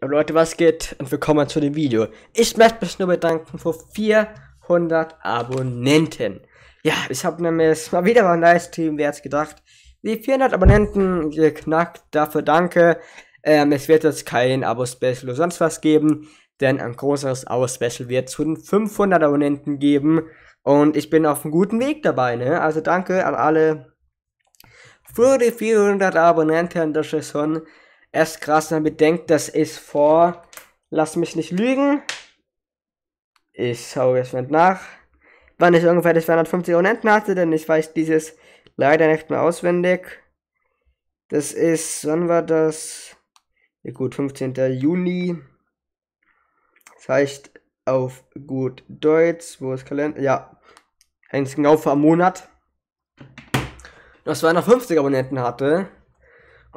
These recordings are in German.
Ja, Leute, was geht? Und willkommen zu dem Video. Ich möchte mich nur bedanken vor 400 Abonnenten. Ja, ich habe nämlich mal wieder mal ein Livestream, wer hat's gedacht. Die 400 Abonnenten geknackt, dafür danke. Ähm, es wird jetzt kein Abo-Special oder sonst was geben, denn ein großes Abo-Special wird zu den 500 Abonnenten geben. Und ich bin auf einem guten Weg dabei, ne? Also danke an alle für die 400 Abonnenten, das ist schon erst krass, wenn man bedenkt, das ist vor, lass mich nicht lügen, ich schaue jetzt mal nach, wann ich ungefähr die 250 Abonnenten hatte, denn ich weiß dieses leider nicht mehr auswendig. Das ist, wann war das? Ja, gut, 15. Juni. Das heißt auf gut Deutsch, wo ist Kalender? Ja, eigentlich genau vor einem Monat. Dass ich 250 Abonnenten hatte.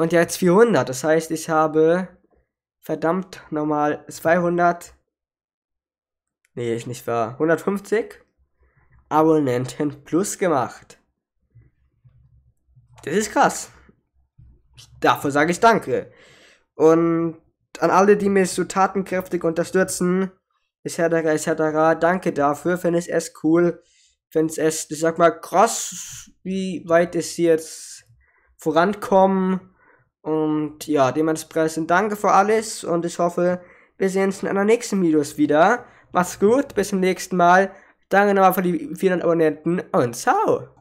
Und jetzt 400. Das heißt, ich habe verdammt nochmal 200. Nee, ich nicht wahr. 150 Abonnenten plus gemacht. Das ist krass. Dafür sage ich Danke. Und an alle, die mich so tatenkräftig unterstützen, etc., etc., danke dafür. Finde ich es cool. Finde ich es, ich sag mal, krass, wie weit es jetzt vorankommt. Und ja, dem als Preis dementsprechend danke für alles und ich hoffe, wir sehen uns in einer nächsten Videos wieder. Macht's gut, bis zum nächsten Mal. Danke nochmal für die vielen Abonnenten und ciao!